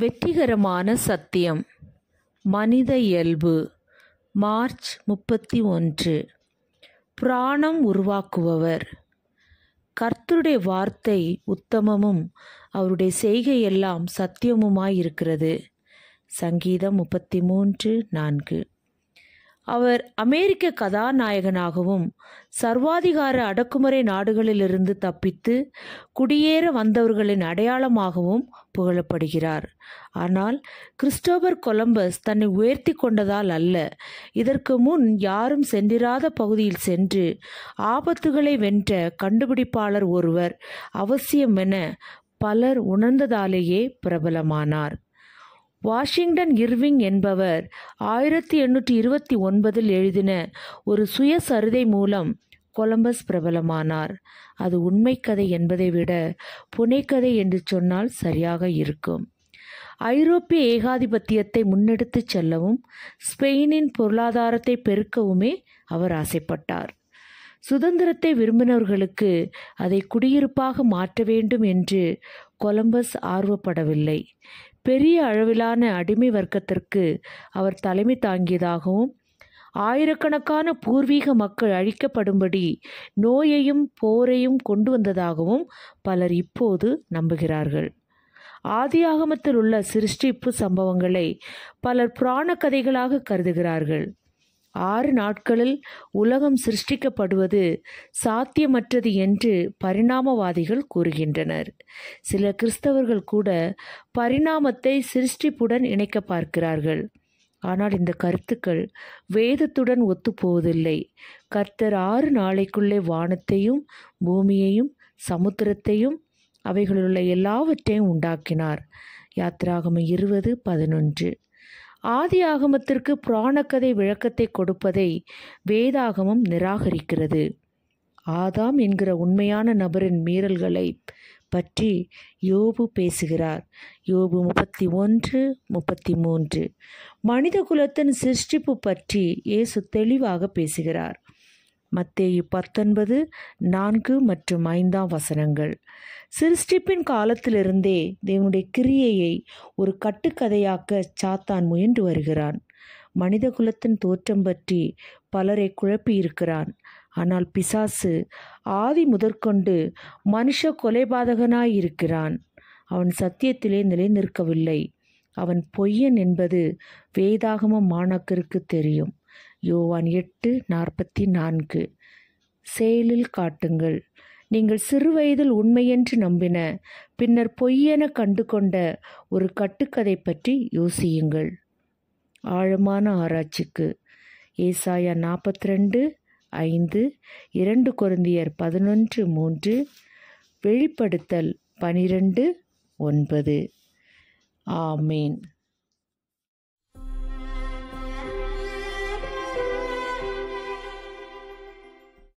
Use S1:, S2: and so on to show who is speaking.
S1: வெற்றிகரமான சத்தியம் மனித இயல்பு மார்ச் முப்பத்தி ஒன்று புராணம் உருவாக்குபவர் கர்த்தருடைய வார்த்தை உத்தமமும் அவருடைய செய்கையெல்லாம் சத்தியமுமாயிருக்கிறது சங்கீதம் முப்பத்தி மூன்று நான்கு அவர் அமெரிக்க கதாநாயகனாகவும் சர்வாதிகார அடக்குமுறை நாடுகளிலிருந்து தப்பித்து குடியேற வந்தவர்களின் அடையாளமாகவும் புகழப்படுகிறார் ஆனால் கிறிஸ்டோபர் கொலம்பஸ் தன்னை உயர்த்தி கொண்டதால் அல்ல இதற்கு முன் யாரும் சென்றிராத பகுதியில் சென்று ஆபத்துகளை வென்ற கண்டுபிடிப்பாளர் ஒருவர் அவசியம் என பலர் உணர்ந்ததாலேயே பிரபலமானார் வாஷிங்டன் இர்விங் என்பவர் ஆயிரத்தி எண்ணூற்றி இருபத்தி ஒன்பதில் எழுதின ஒரு சருதை மூலம் கொலம்பஸ் பிரபலமானார் அது உண்மை கதை என்பதை விட புனைக்கதை என்று சொன்னால் சரியாக இருக்கும் ஐரோப்பிய ஏகாதிபத்தியத்தை முன்னெடுத்துச் செல்லவும் ஸ்பெயினின் பொருளாதாரத்தை பெருக்கவுமே அவர் ஆசைப்பட்டார் சுதந்திரத்தை விரும்பினவர்களுக்கு அதை குடியிருப்பாக மாற்ற வேண்டும் என்று கொலம்பஸ் ஆர்வப்படவில்லை பெரிய அளவிலான அடிமை வர்க்கத்திற்கு அவர் தலைமை தாங்கியதாகவும் ஆயிரக்கணக்கான பூர்வீக மக்கள் அழிக்கப்படும்படி நோயையும் போரையும் கொண்டு வந்ததாகவும் பலர் இப்போது நம்புகிறார்கள் ஆதியாகமத்தில் உள்ள சிருஷ்டிப்பு சம்பவங்களை பலர் புராண கதைகளாக கருதுகிறார்கள் ஆறு நாட்களில் உலகம் சிருஷ்டிக்கப்படுவது சாத்தியமற்றது என்று பரிணாமவாதிகள் கூறுகின்றனர் சில கிறிஸ்தவர்கள் கூட பரிணாமத்தை சிருஷ்டிப்புடன் இணைக்க பார்க்கிறார்கள் ஆனால் இந்த கருத்துக்கள் வேதத்துடன் ஒத்துப்போவதில்லை கர்த்தர் ஆறு நாளைக்குள்ளே வானத்தையும் பூமியையும் சமுத்திரத்தையும் அவைகளிலுள்ள எல்லாவற்றையும் உண்டாக்கினார் யாத்திராகம இருபது பதினொன்று ஆதி ஆகமத்திற்கு புராணக்கதை விளக்கத்தை கொடுப்பதை வேதாகமம் நிராகரிக்கிறது ஆதாம் என்கிற உண்மையான நபரின் மீறல்களை பற்றி யோபு பேசுகிறார் யோபு முப்பத்தி ஒன்று முப்பத்தி மூன்று மனித குலத்தின் சிருஷ்டிப்பு பற்றி இயேசு தெளிவாக பேசுகிறார் மத்தேயு பத்தொன்பது நான்கு மற்றும் ஐந்தாம் வசனங்கள் சிருஷ்டிப்பின் காலத்திலிருந்தே தேவனுடைய கிரியையை ஒரு கட்டுக்கதையாக்க சாத்தான் முயன்று வருகிறான் மனித குலத்தின் தோற்றம் பற்றி பலரை குழப்பி இருக்கிறான் ஆனால் பிசாசு ஆதி முதற்கொண்டு மனுஷ கொலைபாதகனாயிருக்கிறான் இருக்கிறான் அவன் சத்தியத்திலே நிலை நிற்கவில்லை அவன் பொய்யன் என்பது வேதாகம மாணாக்கருக்கு தெரியும் யோவான் எட்டு நாற்பத்தி நான்கு செயலில் காட்டுங்கள் நீங்கள் சிறு வயதில் உண்மையென்று நம்பின பின்னர் பொய்யென கண்டு கொண்ட ஒரு கட்டுக்கதை பற்றி யோசியுங்கள் ஆழமான ஆராய்ச்சிக்கு ஏசாயா நாற்பத்தி ரெண்டு ஐந்து இரண்டு குருந்தியர் பதினொன்று மூன்று வெளிப்படுத்தல் பனிரெண்டு ஒன்பது ஆமேன்